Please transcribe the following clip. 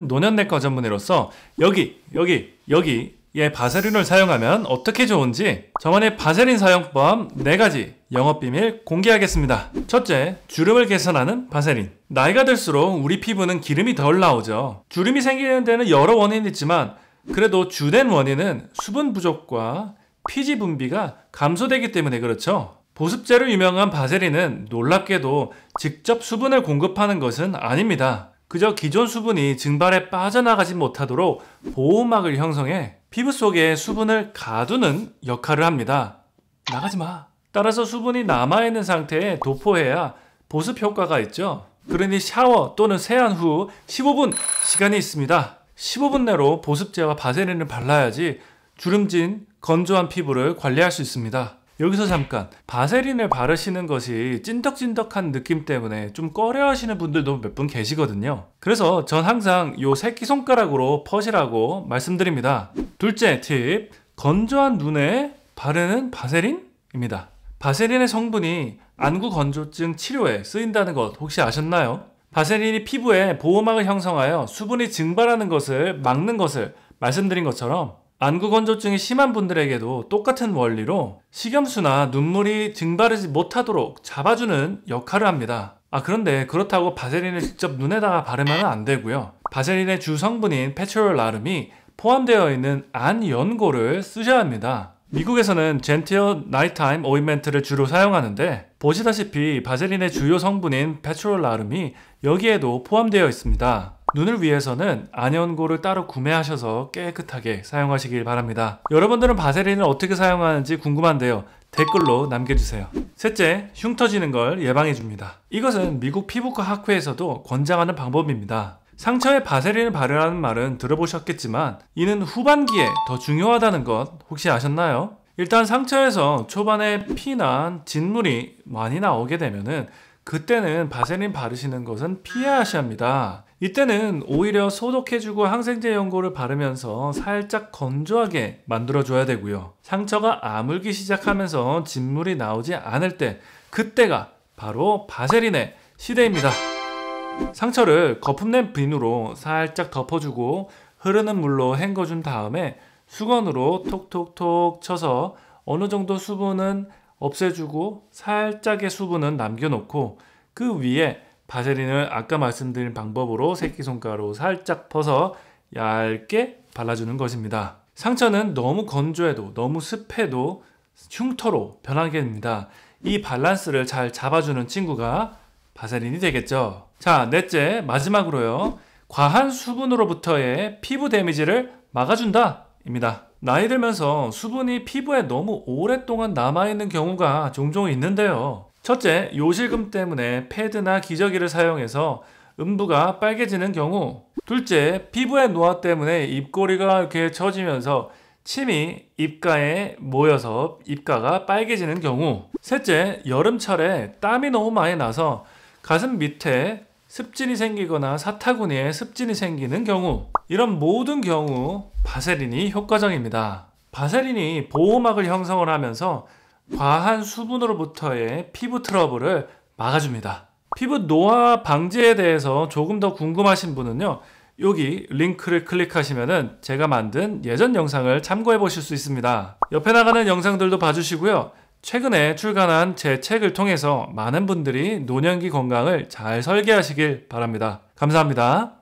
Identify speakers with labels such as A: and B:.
A: 노년내과 전문의로서 여기, 여기, 여기에 바세린을 사용하면 어떻게 좋은지 저만의 바세린 사용법 4가지 영업비밀 공개하겠습니다. 첫째, 주름을 개선하는 바세린 나이가 들수록 우리 피부는 기름이 덜 나오죠. 주름이 생기는 데는 여러 원인이 있지만 그래도 주된 원인은 수분 부족과 피지 분비가 감소되기 때문에 그렇죠. 보습제로 유명한 바세린은 놀랍게도 직접 수분을 공급하는 것은 아닙니다. 그저 기존 수분이 증발에 빠져나가지 못하도록 보호막을 형성해 피부 속에 수분을 가두는 역할을 합니다. 나가지 마. 따라서 수분이 남아있는 상태에 도포해야 보습 효과가 있죠. 그러니 샤워 또는 세안 후 15분 시간이 있습니다. 15분 내로 보습제와 바세린을 발라야지 주름진 건조한 피부를 관리할 수 있습니다. 여기서 잠깐 바세린을 바르시는 것이 찐덕찐덕한 느낌 때문에 좀 꺼려 하시는 분들도 몇 분 계시거든요 그래서 전 항상 요 새끼손가락으로 퍼시라고 말씀드립니다 둘째 팁 건조한 눈에 바르는 바세린입니다 바세린의 성분이 안구 건조증 치료에 쓰인다는 것 혹시 아셨나요? 바세린이 피부에 보호막을 형성하여 수분이 증발하는 것을 막는 것을 말씀드린 것처럼 안구 건조증이 심한 분들에게도 똑같은 원리로 식염수나 눈물이 증발하지 못하도록 잡아주는 역할을 합니다. 아 그런데 그렇다고 바세린을 직접 눈에다가 바르면 안 되고요. 바세린의 주 성분인 페트롤라름이 포함되어 있는 안연고를 쓰셔야 합니다. 미국에서는 젠티어 나이타임 오이멘트를 주로 사용하는데 보시다시피 바세린의 주요 성분인 페트롤라름이 여기에도 포함되어 있습니다. 눈을 위해서는 안연고를 따로 구매하셔서 깨끗하게 사용하시길 바랍니다. 여러분들은 바세린을 어떻게 사용하는지 궁금한데요. 댓글로 남겨주세요. 셋째, 흉 터지는 걸 예방해줍니다. 이것은 미국 피부과 학회에서도 권장하는 방법입니다. 상처에 바세린을 바르라는 말은 들어보셨겠지만 이는 후반기에 더 중요하다는 것 혹시 아셨나요? 일단 상처에서 초반에 피나 진물이 많이 나오게 되면은 그때는 바세린 바르시는 것은 피해야 합니다. 이때는 오히려 소독해주고 항생제 연고를 바르면서 살짝 건조하게 만들어줘야 되고요. 상처가 아물기 시작하면서 진물이 나오지 않을 때 그때가 바로 바세린의 시대입니다. 상처를 거품낸 비누로 살짝 덮어주고 흐르는 물로 헹궈준 다음에 수건으로 톡톡톡 쳐서 어느 정도 수분은 없애주고 살짝의 수분은 남겨놓고 그 위에 바세린을 아까 말씀드린 방법으로 새끼손가락으로 살짝 퍼서 얇게 발라주는 것입니다. 상처는 너무 건조해도 너무 습해도 흉터로 변하게 됩니다. 이 밸런스를 잘 잡아주는 친구가 바세린이 되겠죠. 자, 넷째 마지막으로요. 과한 수분으로부터의 피부 데미지를 막아준다 입니다. 나이 들면서 수분이 피부에 너무 오랫동안 남아있는 경우가 종종 있는데요. 첫째, 요실금 때문에 패드나 기저귀를 사용해서 음부가 빨개지는 경우 둘째, 피부의 노화 때문에 입꼬리가 이렇게 처지면서 침이 입가에 모여서 입가가 빨개지는 경우 셋째, 여름철에 땀이 너무 많이 나서 가슴 밑에 습진이 생기거나 사타구니에 습진이 생기는 경우 이런 모든 경우 바세린이 효과적입니다. 바세린이 보호막을 형성을 하면서 과한 수분으로부터의 피부 트러블을 막아줍니다. 피부 노화 방지에 대해서 조금 더 궁금하신 분은요. 여기 링크를 클릭하시면 제가 만든 예전 영상을 참고해 보실 수 있습니다. 옆에 나가는 영상들도 봐주시고요. 최근에 출간한 제 책을 통해서 많은 분들이 노년기 건강을 잘 설계하시길 바랍니다. 감사합니다.